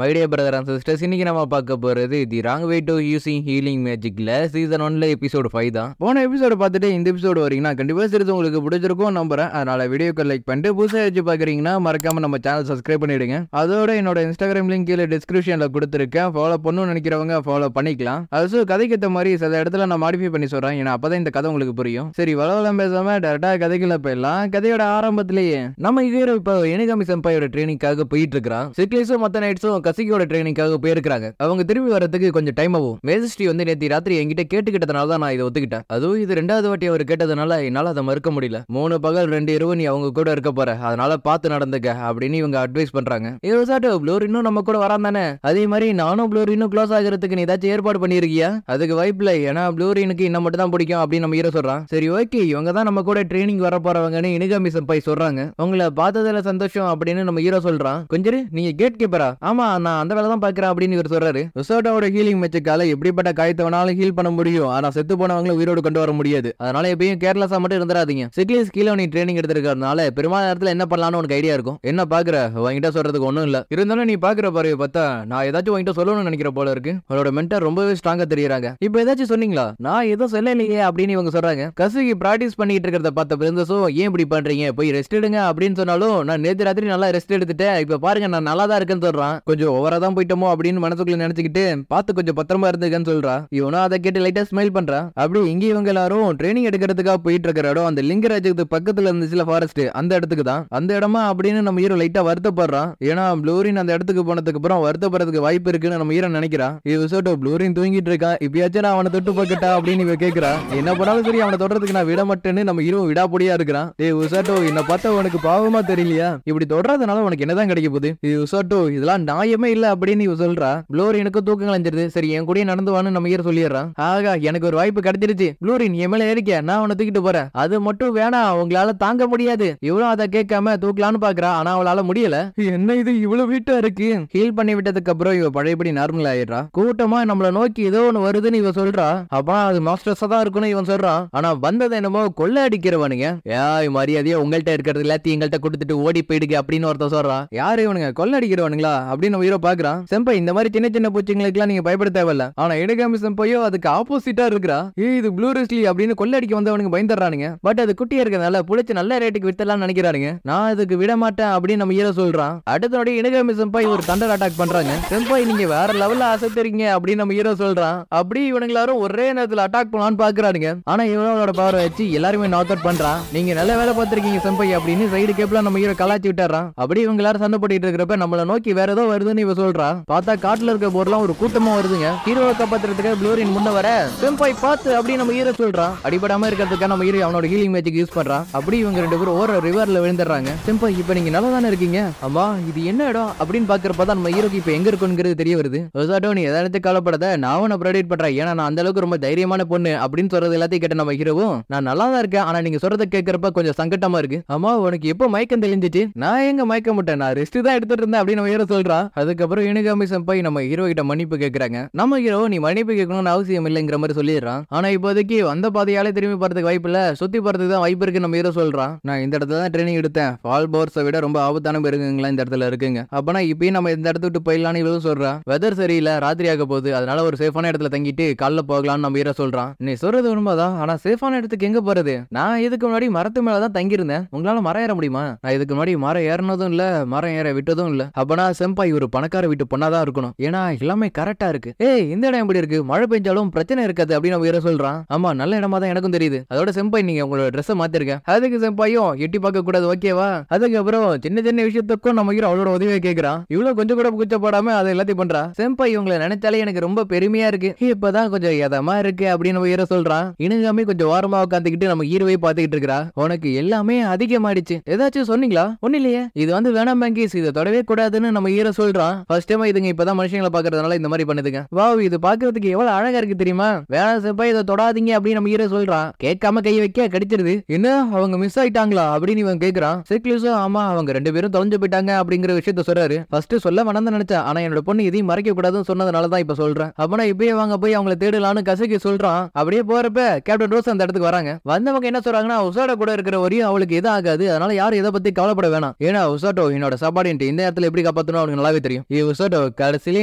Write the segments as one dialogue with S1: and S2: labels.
S1: my dear brother and sisters இன்றைக்கி நம்ம பார்க்க போகிறது the wrong way to using healing மேஜிக்கில் சீசன் ஒன்ல எபிசோடு ஃபைவ் தான் போன எபிசோடு பார்த்துட்டு இந்த எபிசோடு வரீங்கன்னா கண்டிப்பாக சிறிது உங்களுக்கு பிடிச்சிருக்கும் நம்புறேன் அதனால் வீடியோக்கு லைக் பண்ணிட்டு புதுசாக வச்சு பார்க்குறீங்கன்னா மறக்காமல் நம்ம சேனல் சப்ஸ்கிரைப் பண்ணிவிடுங்க அதோட என்னோட இன்ஸ்டாகிராம் லிங்க் கீழே டிஸ்கிரிப்ஷனில் கொடுத்துருக்கேன் ஃபாலோ பண்ணணும்னு நினைக்கிறவங்க ஃபாலோ பண்ணிக்கலாம் அது கதைக்கேற்ற மாதிரி சில இடத்துல நான் மாடிஃபை பண்ணி சொல்கிறேன் ஏன்னா அப்போ தான் இந்த கதை உங்களுக்கு புரியும் சரி வளவலம் பேசாமல் டேரெக்டாக கதைக்குள்ள போயிடலாம் கதையோட ஆரம்பத்திலேயே நம்ம ஹீரோ இப்போ எனகாமி செம்பாயோட ட்ரைனிங்காக போயிட்டு இருக்கிறான் சிக்லிஸும் மற்ற நைட்ஸும் கசிகியோட ட்ரைனிங்காக போயிருக்காங்க அவங்க திரும்பி வரதுக்கு கொஞ்சம் டைம் ஆகும் மேஜஸ்ட்ரி வந்து நேத்தி ராத்திரி என்கிட்ட கேட்டுக்கிட்டதுனால தான் நான் இதை ஒத்துக்கிட்டேன் அதுவும் இது ரெண்டாவது வாட்டி அவர் கேட்டதுனால என்னால் அதை மறுக்க முடியல மூணு பகல் ரெண்டு இரவு நீ அவங்க கூட இருக்க போற அதனால பார்த்து நடந்துக்க அப்படின்னு இவங்க அட்வைஸ் பண்றாங்க இருசாட்டு ப்ளூர் இன்னும் நம்ம கூட வரா தானே அதே மாதிரி நானும் ப்ளூர் இன்னும் க்ளோஸ் ஆகிறதுக்கு நீ ஏதாச்சும் ஏற்பாடு பண்ணிருக்கியா அதுக்கு இல்லை ஏன்னா ப்ளூரினுக்கு இன்னும் மட்டும் தான் பிடிக்கும் அப்படின்னு நம்ம ஹீரோ சொல்றான் சரி ஓகே இவங்க தான் நம்ம கூட ட்ரைனிங் வர போறவங்கன்னு இனுகாமி போய் சொல்றாங்க உங்களை பார்த்ததுல சந்தோஷம் அப்படின்னு நம்ம ஹீரோ சொல்றான் கொஞ்சம் நீங்க கேட் கேப்பரா ஆமா நான் அந்த வேலை தான் பார்க்குறேன் அப்படின்னு இவர் சொல்றாரு ரிசர்ட்டோட ஹீலிங் மெச்சக்கால எப்படிப்பட்ட காயத்தை வேணாலும் ஹீல் பண்ண முடியும் ஆனா செத்து போனவங்களும் உயிரோடு கொண்டு வர முடியாது அதனால எப்பயும் கேர்லெஸ்ஸா மட்டும் இருந்துடாதீங்க சிட்டிஸ் கீழே நீ ட்ரைனிங் எடுத்திருக்கிறதுனால பெரும்பாலான நேரத்தில் என்ன பண்ணலாம்னு உனக்கு ஐடியா இருக்கும் என்ன பாக்குற உங்ககிட்ட சொல்றதுக்கு ஒன்றும் இல்ல இருந்தாலும் நீ பாக்குற பாரு பார்த்தா நான் ஏதாச்சும் உங்ககிட்ட சொல்லணும்னு நினைக்கிற போல இருக்கு அவரோட மென்டர் ரொம்பவே ஸ்ட்ராங்கா தெரியறாங்க இப்போ ஏதாச்சும் சொன்னீங்களா நான் எதுவும் சொல்ல இல்லையே அப்படின்னு இவங்க சொல்றாங்க கசுகி ப்ராக்டிஸ் பண்ணிட்டு இருக்கிறத பார்த்த பிரிந்தஸோ ஏன் இப்படி பண்றீங்க போய் ரெஸ்ட் எடுங்க அப்படின்னு சொன்னாலும் நான் நேற்று ராத்திரி நல்லா ரெஸ்ட் எடுத்துட்டேன் இப்போ பாருங்க நான் நல்லா தான் இருக்குன்னு சொல்றேன் கொஞ்சம் கொஞ்சம் ஓவரா தான் போயிட்டோமோ அப்படின்னு மனசுக்குள்ள நினைச்சுக்கிட்டு பார்த்து கொஞ்சம் பத்திரமா இருந்துக்கன்னு சொல்றா இவனும் அதை கேட்டு லைட்டா ஸ்மைல் பண்றா அப்படி இங்க இவங்க எல்லாரும் ட்ரைனிங் எடுக்கிறதுக்காக போயிட்டு இருக்கிற இடம் அந்த லிங்கராஜுக்கு பக்கத்துல இருந்துச்சுல ஃபாரஸ்ட் அந்த இடத்துக்கு தான் அந்த இடமா அப்படின்னு நம்ம ஹீரோ லைட்டா வருத்தப்படுறான் ஏன்னா ப்ளூரின் அந்த இடத்துக்கு போனதுக்கு அப்புறம் வருத்தப்படுறதுக்கு வாய்ப்பு இருக்குன்னு நம்ம ஹீரோ நினைக்கிறான் இது சொட்டு ப்ளூரின் தூங்கிட்டு இருக்கான் இப்பயாச்சும் நான் அவனை தொட்டு பார்க்கட்டா அப்படின்னு இவ கேக்குறா என்ன போனாலும் சரி அவனை தொடறதுக்கு நான் விட மாட்டேன்னு நம்ம ஹீரோ விடாபடியா இருக்கிறான் ஏ உசாட்டோ என்ன பார்த்தா உனக்கு பாவமா தெரியலையா இப்படி தொடறதுனால உனக்கு என்னதான் கிடைக்க போகுது இது உசாட்டோ இதெல்லாம் நாய தைரியமே இல்ல அப்படின்னு இவ சொல்றா ப்ளோர் எனக்கு தூக்கம் கலைஞ்சிருது சரி என் கூட நடந்து நடந்துவான்னு நம்ம ஈர் சொல்லிடுறான் ஆகா எனக்கு ஒரு வாய்ப்பு கிடைச்சிருச்சு ப்ளூரின் என் மேல ஏறிக்க நான் உன்னை தூக்கிட்டு போறேன் அது மட்டும் வேணா உங்களால தாங்க முடியாது இவ்வளவு அதை கேட்காம தூக்கலான்னு பாக்குறா ஆனா அவளால முடியல என்ன இது இவ்வளவு வீட்டா இருக்கு ஹீல் பண்ணி விட்டதுக்கு அப்புறம் இவ பழையபடி நார்மல் ஆயிடுறா கூட்டமா நம்மள நோக்கி ஏதோ ஒண்ணு வருதுன்னு இவ சொல்றா அப்பனா அது மாஸ்டர்ஸா தான் இருக்குன்னு இவன் சொல்றான் ஆனா வந்தது என்னமோ கொள்ள அடிக்கிறவனுங்க ஏய் மரியாதையா உங்கள்ட்ட இருக்கிறது எல்லாத்தையும் எங்கள்கிட்ட கொடுத்துட்டு ஓடி போயிடுங்க அப்படின்னு ஒருத்தர் சொல்றான் யாரு இவனுங்க கொள்ள அடிக்கிறவனுங்களா அப்படின்னு ஹீரோ பாக்குறான் செம்பை இந்த மாதிரி சின்ன சின்ன பூச்சிங்களுக்குலாம் நீங்க பயப்பட தேவையில்ல ஆனா இடகாமி செம்பையோ அதுக்கு ஆப்போசிட்டா இருக்கிறா இது ப்ளூ ரிஸ்லி அப்படின்னு கொள்ளடிக்கு வந்தவனுக்கு பயந்துடுறானுங்க பட் அது குட்டியா இருக்கிறதுனால புளிச்சு நல்ல ரேட்டுக்கு வித்தலாம் நினைக்கிறாங்க நான் அதுக்கு விட மாட்டேன் அப்படின்னு நம்ம ஹீரோ சொல்றான் அடுத்த இடகாமி செம்பாய் ஒரு தண்டர் அட்டாக் பண்றாங்க செம்பாய் நீங்க வேற லெவல்ல அசத்துறீங்க அப்படின்னு நம்ம ஹீரோ சொல்றான் அப்படி இவனுங்க எல்லாரும் ஒரே நேரத்துல அட்டாக் பண்ணலாம்னு பாக்குறானுங்க ஆனா இவனோட பவர் வச்சு எல்லாருமே நாக் அவுட் பண்றான் நீங்க நல்ல வேலை பார்த்திருக்கீங்க செம்பை அப்படின்னு சைடு கேப்ல நம்ம ஹீரோ கலாச்சி விட்டுறான் அப்படி இவங்க எல்லாரும் சண்டை போட்டுட்டு இருக்கிறப்ப நம்மள நோக்கி வேற ஏதோ வருது வருதுன்னு இவ சொல்றா பார்த்தா காட்டுல இருக்க போர்லாம் ஒரு கூட்டமா வருதுங்க ஹீரோவை காப்பாத்துறதுக்கு ப்ளூரின் முன்ன வர செம்பாய் பார்த்து அப்படின்னு நம்ம ஈர சொல்றா அடிபடாம இருக்கிறதுக்காக நம்ம ஹீரோ அவனோட ஹீலிங் மேஜிக் யூஸ் பண்றான் அப்படி இவங்க ரெண்டு பேரும் ஓர ரிவர்ல விழுந்துடுறாங்க செம்பாய் இப்ப நீங்க நல்லா தானே இருக்கீங்க அம்மா இது என்ன இடம் அப்படின்னு பாக்குறப்ப தான் நம்ம ஹீரோக்கு இப்ப எங்க இருக்கோங்கிறது தெரிய வருது ரொசாட்டோ நீ எதாவது கவலைப்படாத நான் உன ப்ரொடேட் பண்றேன் ஏன்னா நான் அந்த அளவுக்கு ரொம்ப தைரியமான பொண்ணு அப்படின்னு சொல்றது எல்லாத்தையும் கேட்ட நம்ம ஹீரோவும் நான் நல்லா தான் இருக்கேன் ஆனா நீங்க சொல்றதை கேட்கறப்ப கொஞ்சம் சங்கட்டமா இருக்கு அம்மா உனக்கு எப்போ மயக்கம் தெளிஞ்சிச்சு நான் எங்க மயக்க மாட்டேன் நான் ரெஸ்ட் தான் எடுத்துட்டு இருந்தேன் அப்படின்னு நம்ம ஹீரோ சொல்றான் அதுக்கப்புறம் இனுகாமி சம்பாய் நம்ம ஹீரோ கிட்ட மன்னிப்பு கேட்கறாங்க நம்ம ஹீரோ நீ மன்னிப்பு கேட்கணும்னு அவசியம் இல்லைங்கிற மாதிரி சொல்லிடுறான் ஆனா இப்போதைக்கு வந்த பாதையாலே திரும்பி போறதுக்கு வாய்ப்பு இல்ல சுத்தி போறதுக்கு தான் வாய்ப்பு இருக்கு நம்ம ஹீரோ சொல்றான் நான் இந்த இடத்துல தான் ட்ரைனிங் எடுத்தேன் ஃபால் பவர்ஸை விட ரொம்ப ஆபத்தான பெருங்குங்களா இந்த இடத்துல இருக்குங்க அப்பனா இப்பயும் நம்ம இந்த இடத்து விட்டு போயிடலாம்னு இவ்வளவு சொல்றான் வெதர் சரியில்லை ராத்திரி ஆக போகுது அதனால ஒரு சேஃபான இடத்துல தங்கிட்டு காலைல போகலாம்னு நம்ம ஹீரோ சொல்றான் நீ சொல்றது உண்மைதான் ஆனா சேஃபான இடத்துக்கு எங்க போறது நான் இதுக்கு முன்னாடி மரத்து மேல தான் தங்கியிருந்தேன் உங்களால மரம் ஏற முடியுமா நான் இதுக்கு முன்னாடி மரம் ஏறினதும் இல்ல மரம் ஏற விட்டதும் இல்ல அப்பனா செம்பாய் ஒரு ஒரு பணக்கார வீட்டு பொண்ணா தான் இருக்கணும் ஏன்னா எல்லாமே கரெக்டா இருக்கு ஏய் இந்த இடம் எப்படி இருக்கு மழை பெஞ்சாலும் பிரச்சனை இருக்காது அப்படின்னு வீர சொல்றான் ஆமா நல்ல இடமா தான் எனக்கும் தெரியுது அதோட செம்பாய் நீங்க உங்களோட ட்ரெஸ் மாத்திருக்க அதுக்கு செம்பாயும் எட்டி பார்க்க கூடாது ஓகேவா அதுக்கப்புறம் சின்ன சின்ன விஷயத்துக்கும் நம்ம ஹீரோ அவளோட உதவியை கேட்கிறான் இவ்வளவு கொஞ்சம் கூட குச்சப்படாம அதை எல்லாத்தையும் பண்றா செம்பாய் இவங்களை நினைச்சாலே எனக்கு ரொம்ப பெருமையா இருக்கு இப்பதான் கொஞ்சம் எதமா இருக்கு அப்படின்னு வீர சொல்றான் இணுகாமி கொஞ்சம் வாரமா உட்காந்துக்கிட்டு நம்ம ஈரவை பாத்துக்கிட்டு இருக்கிறா உனக்கு எல்லாமே அதிகமாயிடுச்சு ஏதாச்சும் சொன்னீங்களா ஒன்னும் இல்லையே இது வந்து வேணாம் பேங்கிஸ் இதை தொடவே கூடாதுன்னு நம்ம ஈர சொல் சொல்றான் ஃபர்ஸ்ட் டைம் இதுங்க இப்பதான் மனுஷங்களை பாக்குறதுனால இந்த மாதிரி பண்ணுதுங்க வாவ் இது பாக்குறதுக்கு எவ்வளவு அழகா இருக்கு தெரியுமா வேலை செப்பா இதை தொடாதீங்க அப்படின்னு நம்ம ஹீரோ சொல்றான் கேட்காம கை வைக்க கடிச்சிருது என்ன அவங்க மிஸ் ஆயிட்டாங்களா அப்படின்னு இவன் கேக்குறான் சிக்லிஸும் ஆமா அவங்க ரெண்டு பேரும் தொலைஞ்சு போயிட்டாங்க அப்படிங்கிற விஷயத்த சொல்றாரு ஃபர்ஸ்ட் சொல்ல வேணாம்னு நினைச்சா ஆனா என்னோட பொண்ணு இதையும் மறைக்க கூடாதுன்னு சொன்னதுனால தான் இப்ப சொல்றேன் அப்பனா இப்பயே வாங்க போய் அவங்களை தேடலான்னு கசக்கி சொல்றான் அப்படியே போறப்ப கேப்டன் ரோஸ் அந்த இடத்துக்கு வராங்க வந்தவங்க என்ன சொல்றாங்கன்னா உசாட கூட இருக்கிற வரையும் அவளுக்கு எதுவும் ஆகாது அதனால யாரும் இதை பத்தி கவலைப்பட வேணாம் ஏன்னா உசாட்டோ என்னோட சபாடின்ட்டு இந்த இடத்துல எப்படி காப்பாத்தணும் அவனுக்கு நல்லாவே தெரியும் இது விசோட்டோ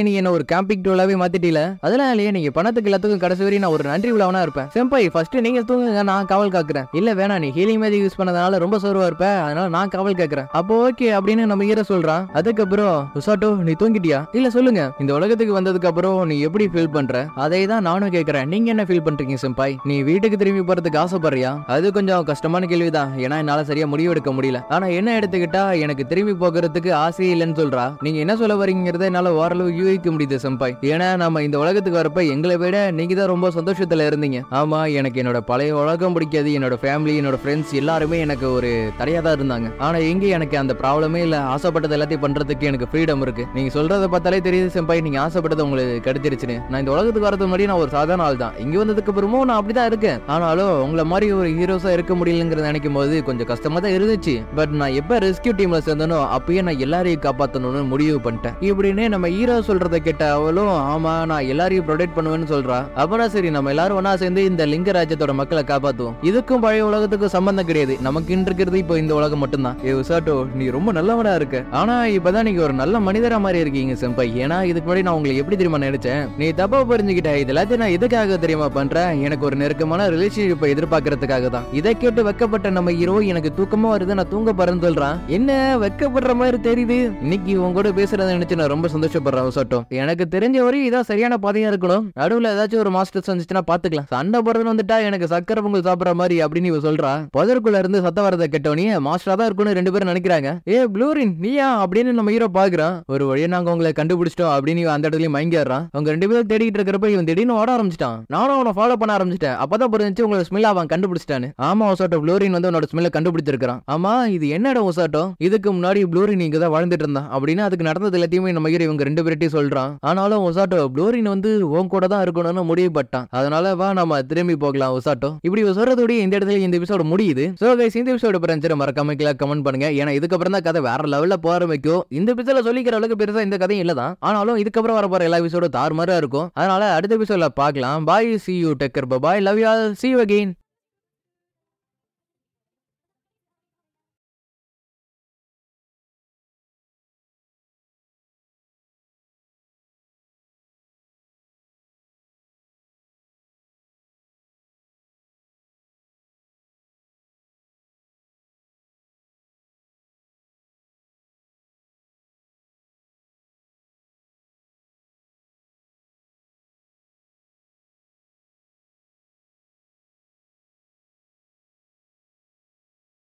S1: நீ என்ன ஒரு கேம்பிங் டூலாவே மாத்திட்டீல அதெல்லாம் நீங்க பணத்துக்கு எல்லாத்துக்கும் கடைசி வரையும் நான் ஒரு நன்றி உள்ளவனா இருப்பேன் செம்பாய் ஃபர்ஸ்ட் நீங்க தூங்குங்க நான் காவல் காக்குறேன் இல்ல வேணா நீ ஹீலிங் மாதிரி யூஸ் பண்ணதனால ரொம்ப சோர்வா இருப்ப அதனால நான் காவல் காக்குறேன் அப்போ ஓகே அப்படின்னு நம்ம ஈரோ சொல்றான் அதுக்கப்புறம் விசாட்டோ நீ தூங்கிட்டியா இல்ல சொல்லுங்க இந்த உலகத்துக்கு வந்ததுக்கு அப்புறம் நீ எப்படி ஃபீல் பண்ற அதை தான் நானும் கேக்குறேன் நீங்க என்ன ஃபீல் பண்றீங்க செம்பாய் நீ வீட்டுக்கு திரும்பி போறதுக்கு ஆசைப்படுறியா அது கொஞ்சம் கஷ்டமான கேள்விதான் ஏன்னா என்னால சரியா முடிவெடுக்க முடியல ஆனா என்ன எடுத்துக்கிட்டா எனக்கு திரும்பி போகிறதுக்கு ஆசை இல்லைன்னு சொல்றா நீங்க என்ன சொல்ல சொல்ல வரீங்கிறத என்னால் ஓரளவு யூகிக்க முடியுது சம்பாய் ஏன்னா நம்ம இந்த உலகத்துக்கு வரப்ப எங்களை விட நீங்கள் தான் ரொம்ப சந்தோஷத்தில் இருந்தீங்க ஆமாம் எனக்கு என்னோட பழைய உலகம் பிடிக்காது என்னோட ஃபேமிலி என்னோட ஃப்ரெண்ட்ஸ் எல்லாருமே எனக்கு ஒரு தடையா தான் இருந்தாங்க ஆனால் எங்கே எனக்கு அந்த ப்ராப்ளமே இல்லை ஆசைப்பட்டது எல்லாத்தையும் பண்ணுறதுக்கு எனக்கு ஃப்ரீடம் இருக்குது நீங்கள் சொல்கிறத பார்த்தாலே தெரியுது செம்பாய் நீங்கள் ஆசைப்பட்டது உங்களுக்கு கிடைச்சிருச்சுன்னு நான் இந்த உலகத்துக்கு வரது மாதிரி நான் ஒரு சாதாரண ஆள் தான் இங்கே வந்ததுக்கு அப்புறமும் நான் அப்படிதான் இருக்கேன் ஆனாலும் உங்களை மாதிரி ஒரு ஹீரோஸாக இருக்க முடியலங்கிறத நினைக்கும் போது கொஞ்சம் கஷ்டமாக தான் இருந்துச்சு பட் நான் எப்போ ரெஸ்கியூ டீமில் சேர்ந்தனோ அப்பயே நான் எல்லாரையும் காப்பாத்தணும்னு முடிவு பண்ணிட்டேன் பண்ணிட்டேன் இப்படின்னு நம்ம ஹீரோ சொல்றத கேட்ட அவளும் ஆமா நான் எல்லாரையும் ப்ரொடெக்ட் பண்ணுவேன்னு சொல்றா அப்புறம் சரி நம்ம எல்லாரும் ஒன்னா சேர்ந்து இந்த லிங்க லிங்கராஜ்யத்தோட மக்களை காப்பாத்துவோம் இதுக்கும் பழைய உலகத்துக்கும் சம்பந்தம் கிடையாது நமக்கு இருக்கிறது இப்போ இந்த உலகம் மட்டும்தான் ஏ உசாட்டோ நீ ரொம்ப நல்லவனா இருக்க ஆனா இப்பதான் நீங்க ஒரு நல்ல மனிதரா மாதிரி இருக்கீங்க செம்பை ஏன்னா இதுக்கு முன்னாடி நான் உங்களை எப்படி தெரியுமா நினைச்சேன் நீ தப்பா புரிஞ்சுக்கிட்ட இது எல்லாத்தையும் நான் எதுக்காக தெரியுமா பண்றேன் எனக்கு ஒரு நெருக்கமான ரிலேஷன்ஷிப்பை எதிர்பார்க்கறதுக்காக தான் இதை கேட்டு வெக்கப்பட்ட நம்ம ஹீரோ எனக்கு தூக்கமா வருது நான் தூங்க போறேன்னு சொல்றான் என்ன வெக்கப்படுற மாதிரி தெரியுது இன்னைக்கு உங்க கூட பேசுறது நினைச்சு நான் ரொம்ப சந்தோஷப்படுறேன் அவசாட்டம் எனக்கு தெரிஞ்ச வரையும் இதான் சரியான பாதையா இருக்கணும் நடுவில் ஏதாச்சும் ஒரு மாஸ்டர்ஸ் வந்துச்சுன்னா பாத்துக்கலாம் சண்டை போறதுன்னு வந்துட்டா எனக்கு சக்கரை பொங்கல் சாப்பிடுற மாதிரி அப்படின்னு இவ சொல்றா பதற்குள்ள இருந்து சத்த வரதை கெட்டவனே மாஸ்டரா தான் இருக்கும்னு ரெண்டு பேரும் நினைக்கிறாங்க ஏ ப்ளூரின் நீயா அப்படின்னு நம்ம ஹீரோ பாக்குறான் ஒரு வழியை நாங்க உங்களை கண்டுபிடிச்சிட்டோம் அப்படின்னு அந்த இடத்துலயும் மயங்கிடுறான் அவங்க ரெண்டு பேரும் தேடிக்கிட்டு இருக்கிறப்ப இவன் திடீர்னு ஓட ஆரம்பிச்சிட்டான் நானும் அவனை ஃபாலோ பண்ண ஆரம்பிச்சிட்டேன் அப்பதான் புரிஞ்சு உங்களோட ஸ்மெல் அவன் கண்டுபிடிச்சிட்டான்னு ஆமா ஒசாட்டோ ப்ளூரின் வந்து உன்னோட ஸ்மெல்ல கண்டுபிடிச்சிருக்கான் ஆமா இது என்ன இடம் ஒசாட்டோ இதுக்கு முன்னாடி ப்ளூரின் இங்க தான் வாழ்ந்துட்டு இருந்தான் அப்படின்னு அதுக்கு நடந்தது எல்லாத்தையுமே நம்ம ஹீரோ இவங்க ரெண்டு பேர்ட்டையும் சொல்றான் ஆனாலும் ஒசாட்டோ டோரின் வந்து உன் கூட தான் இருக்கணும்னு முடிவு பட்டான் அதனால வா நம்ம திரும்பி போகலாம் ஒசாட்டோ இப்படி சொல்றதோடய இந்த இடத்துல இந்த எபிசோட முடியுது சோ கைஸ் இந்த எபிசோட பிறந்து மறக்காம கீழே கமெண்ட் பண்ணுங்க ஏன்னா இதுக்கப்புறம் தான் கதை வேற லெவல்ல போக ஆரம்பிக்கும் இந்த எபிசோட சொல்லிக்கிற அளவுக்கு பெருசா இந்த கதையும் இல்லதான் ஆனாலும் இதுக்கப்புறம் வர போற எல்லா எபிசோடும் தாறுமாறா இருக்கும் அதனால அடுத்த எபிசோட பார்க்கலாம் bye see you take care bye love you all see you again